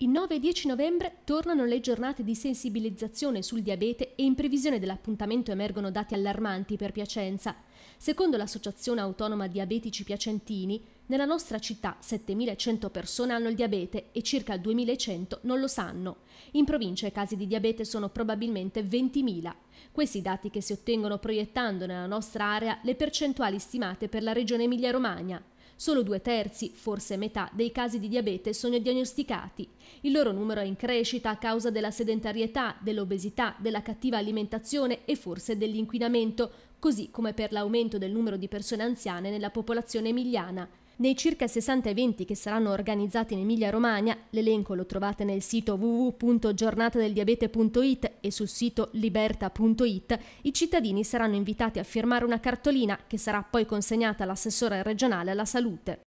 Il 9 e 10 novembre tornano le giornate di sensibilizzazione sul diabete e in previsione dell'appuntamento emergono dati allarmanti per Piacenza. Secondo l'Associazione Autonoma Diabetici Piacentini, nella nostra città 7.100 persone hanno il diabete e circa 2.100 non lo sanno. In provincia i casi di diabete sono probabilmente 20.000. Questi dati che si ottengono proiettando nella nostra area le percentuali stimate per la regione Emilia-Romagna. Solo due terzi, forse metà, dei casi di diabete sono diagnosticati. Il loro numero è in crescita a causa della sedentarietà, dell'obesità, della cattiva alimentazione e forse dell'inquinamento, così come per l'aumento del numero di persone anziane nella popolazione emiliana. Nei circa 60 eventi che saranno organizzati in Emilia-Romagna, l'elenco lo trovate nel sito www.giornatadeldiabete.it e sul sito liberta.it, i cittadini saranno invitati a firmare una cartolina che sarà poi consegnata all'assessore regionale alla salute.